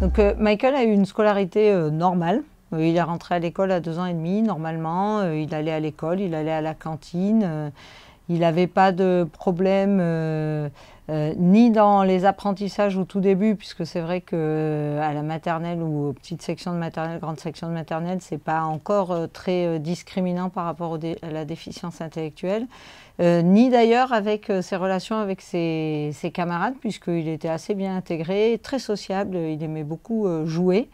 Donc euh, Michael a eu une scolarité euh, normale. Euh, il est rentré à l'école à deux ans et demi, normalement. il allait à l'école, il allait à la cantine. Il n'avait pas de problème euh, euh, ni dans les apprentissages au tout début, puisque c'est vrai que euh, à la maternelle ou aux petites sections de maternelle, grande section de maternelle, c'est pas encore très discriminant par rapport à la déficience intellectuelle, ni d'ailleurs avec ses relations avec ses camarades, puisqu'il était assez bien intégré, très sociable, il aimait beaucoup jouer.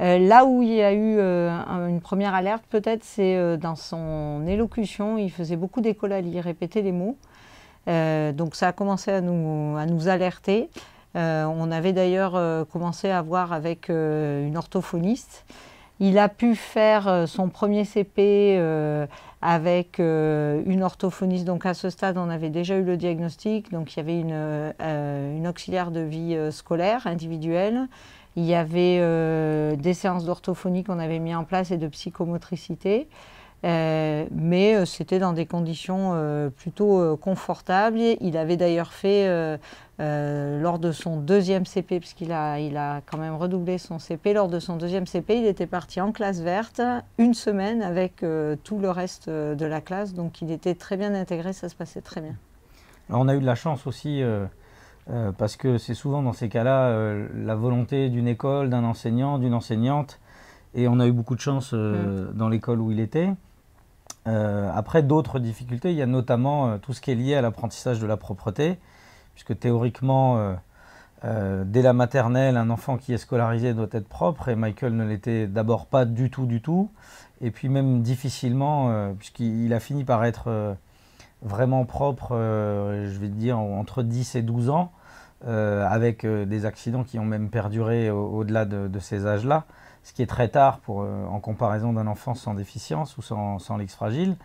Euh, là où il y a eu euh, une première alerte, peut-être, c'est euh, dans son élocution, il faisait beaucoup à il répétait les mots. donc ça a commencé à nous, alerter. on avait d'ailleurs commencé à voir avec une orthophoniste. Il a pu faire son premier CP avec une orthophoniste. Donc à ce stade, on avait déjà eu le diagnostic. Donc il y avait une auxiliaire de vie scolaire individuelle il y avait euh, des séances d'orthophonie qu'on avait mis en place et de psychomotricité. Euh, mais euh, c'était dans des conditions plutôt confortables. Il avait d'ailleurs fait, lors de son deuxième CP, puisqu'il a, il a quand même redoublé son CP, lors de son deuxième CP, il était parti en classe verte une semaine avec tout le reste de la classe. Donc il était très bien intégré, ça se passait très bien. on a eu de la chance aussi euh, parce que c'est souvent dans ces cas-là euh, la volonté d'une école, d'un enseignant, d'une enseignante, et on a eu beaucoup de chance euh, mm. dans l'école où il était. après d'autres difficultés, il y a notamment tout ce qui est lié à l'apprentissage de la propreté, puisque théoriquement, dès la maternelle, un enfant qui est scolarisé doit être propre, et Michael ne l'était d'abord pas du tout, du tout, et puis même difficilement, puisqu'il a fini par être vraiment propre, je vais dire, entre 10 et 12 ans. Euh, avec euh, des accidents qui ont même perduré au-delà de, ces âges-là, ce qui est très tard pour, euh, en comparaison d'un enfant sans déficience ou sans, sans fragile.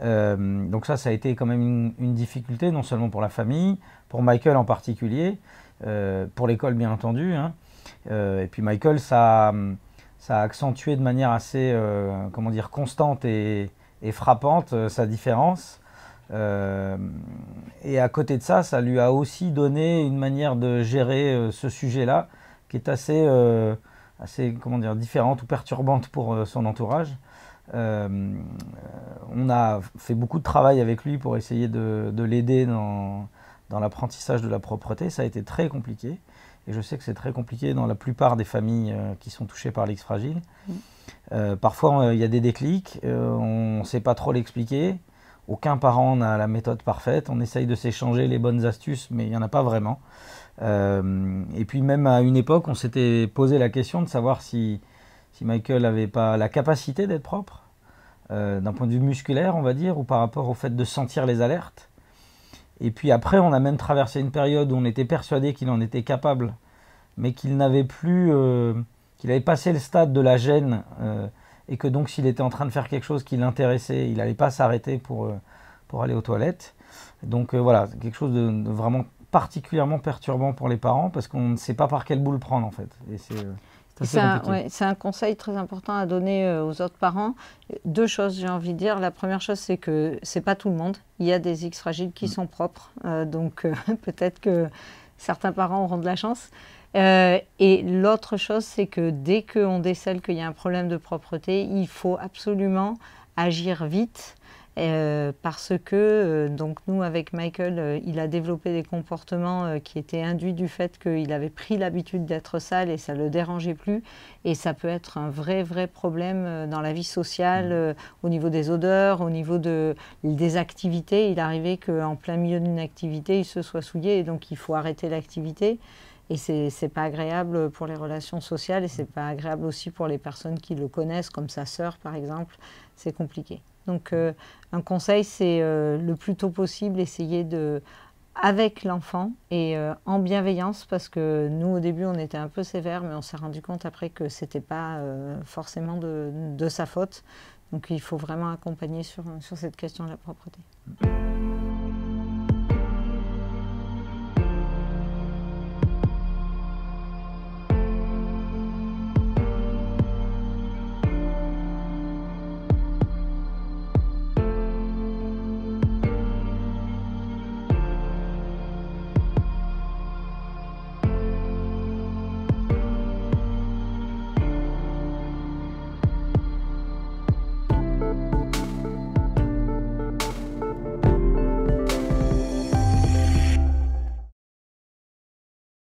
donc ça, ça a été quand même une, difficulté, non seulement pour la famille, pour Michael en particulier, pour l'école bien entendu. Hein. et puis Michael, ça, a accentué de manière assez comment dire, constante et frappante sa différence. Euh, et à côté de ça, ça lui a aussi donné une manière de gérer euh, ce sujet-là qui est assez, euh, assez comment dire, différente ou perturbante pour son entourage. on a fait beaucoup de travail avec lui pour essayer de, l'aider dans, dans l'apprentissage de la propreté. Ça a été très compliqué. Et je sais que c'est très compliqué dans la plupart des familles qui sont touchées par l'X fragile. Mmh. parfois, il y a des déclics, on ne sait pas trop l'expliquer. Aucun parent n'a la méthode parfaite. On essaye de s'échanger les bonnes astuces, mais il n'y en a pas vraiment. Euh, et puis même à une époque, on s'était posé la question de savoir si, si Michael n'avait pas la capacité d'être propre, euh, d'un point de vue musculaire, on va dire, ou par rapport au fait de sentir les alertes. Et puis après, on a même traversé une période où on était persuadé qu'il en était capable, mais qu'il n'avait plus, euh, qu'il avait passé le stade de la gêne et que donc s'il était en train de faire quelque chose qui l'intéressait, il n'allait pas s'arrêter pour, euh, pour aller aux toilettes. Donc euh, voilà, quelque chose de, vraiment particulièrement perturbant pour les parents parce qu'on ne sait pas par quelle boule prendre en fait. Et c'est, euh, c'est un, conseil très important à donner aux autres parents. Deux choses, j'ai envie de dire. La première chose, c'est que c'est pas tout le monde. Il y a des X fragiles qui mm. sont propres. donc peut-être que certains parents auront de la chance. Euh, et l'autre chose, c'est que dès qu'on décèle qu'il y a un problème de propreté, il faut absolument agir vite euh, parce que euh, donc nous avec Michael, euh, il a développé des comportements qui étaient induits du fait qu'il avait pris l'habitude d'être sale et ça le dérangeait plus et ça peut être un vrai vrai problème dans la vie sociale mmh. au niveau des odeurs, au niveau des activités. Il arrivait qu'en plein milieu d'une activité, il se soit souillé et donc il faut arrêter l'activité. Et ce n'est pas agréable pour les relations sociales et ce n'est pas agréable aussi pour les personnes qui le connaissent, comme sa sœur par exemple. C'est compliqué. Donc euh, un conseil, c'est euh, le plus tôt possible essayer de avec l'enfant et euh, en bienveillance parce que nous au début on était un peu sévère mais on s'est rendu compte après que c'était pas forcément de, de, sa faute donc il faut vraiment accompagner sur, sur cette question de la propreté.